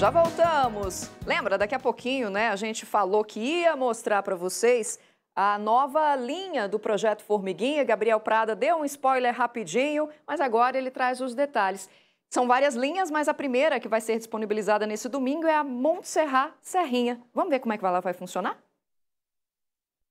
Já voltamos. Lembra, daqui a pouquinho, né, a gente falou que ia mostrar para vocês a nova linha do projeto Formiguinha. Gabriel Prada deu um spoiler rapidinho, mas agora ele traz os detalhes. São várias linhas, mas a primeira que vai ser disponibilizada nesse domingo é a Montserrat Serrinha. Vamos ver como é que ela vai funcionar?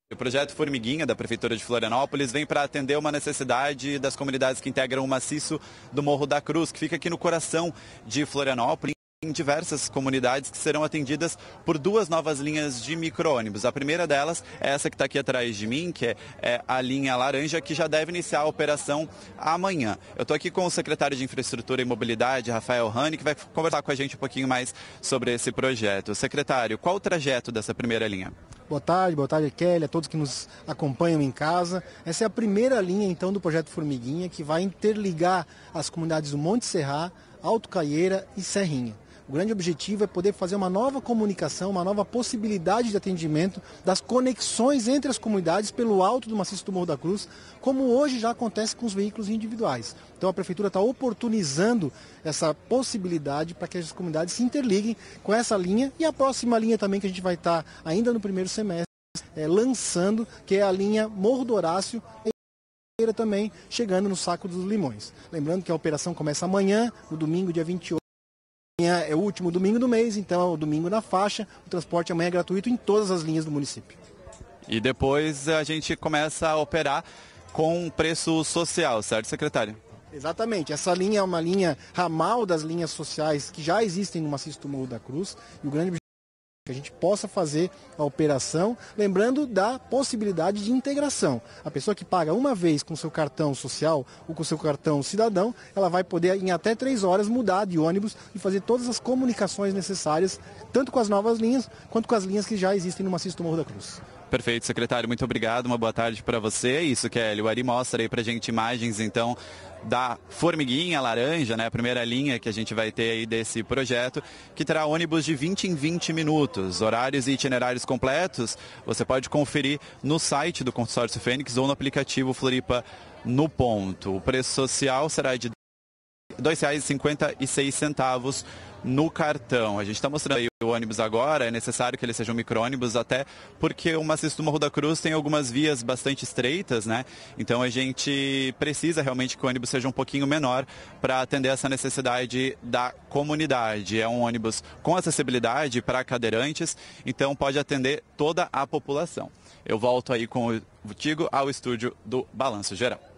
O projeto Formiguinha da Prefeitura de Florianópolis vem para atender uma necessidade das comunidades que integram o maciço do Morro da Cruz, que fica aqui no coração de Florianópolis em diversas comunidades que serão atendidas por duas novas linhas de micro-ônibus. A primeira delas é essa que está aqui atrás de mim, que é, é, a linha laranja, que já deve iniciar a operação amanhã. Eu estou aqui com o secretário de Infraestrutura e Mobilidade, Rafael Rani, que vai conversar com a gente um pouquinho mais sobre esse projeto. Secretário, qual o trajeto dessa primeira linha? Boa tarde, boa tarde, Kelly, a todos que nos acompanham em casa. Essa é a primeira linha, então, do projeto Formiguinha, que vai interligar as comunidades do Monte Serra, Alto Caieira e Serrinha. O grande objetivo é poder fazer uma nova comunicação, uma nova possibilidade de atendimento das conexões entre as comunidades pelo alto do maciço do Morro da Cruz, como hoje já acontece com os veículos individuais. Então a prefeitura está oportunizando essa possibilidade para que as comunidades se interliguem com essa linha e a próxima linha também que a gente vai estar tá, ainda no primeiro semestre é, lançando, que é a linha Morro do Horácio também chegando no Saco dos Limões. Lembrando que a operação começa amanhã, no domingo, dia 28. Amanhã é o último domingo do mês, então é o domingo na faixa. O transporte amanhã é gratuito em todas as linhas do município. E depois a gente começa a operar com preço social, certo, secretário? Exatamente. Essa linha é uma linha ramal das linhas sociais que já existem no Maciço Túmulo da Cruz. E o grande que a gente possa fazer a operação, lembrando da possibilidade de integração. A pessoa que paga uma vez com seu cartão social ou com seu cartão cidadão, ela vai poder em até três horas mudar de ônibus e fazer todas as comunicações necessárias, tanto com as novas linhas quanto com as linhas que já existem no Maciço do Morro da Cruz. Perfeito, secretário, muito obrigado, uma boa tarde para você. Isso, Kelly, o Ari mostra aí para gente imagens, então, da formiguinha laranja, né, a primeira linha que a gente vai ter aí desse projeto, que terá ônibus de 20 em 20 minutos. Horários e itinerários completos você pode conferir no site do consórcio Fênix ou no aplicativo Floripa no ponto. O preço social será de 2,56 no cartão. A gente está mostrando aí o ônibus agora, é necessário que ele seja um micro-ônibus, até porque o maciço do Morro da Cruz tem algumas vias bastante estreitas, né? Então a gente precisa realmente que o ônibus seja um pouquinho menor para atender essa necessidade da comunidade. É um ônibus com acessibilidade para cadeirantes, então pode atender toda a população. Eu volto aí com o Tigo ao estúdio do Balanço Geral.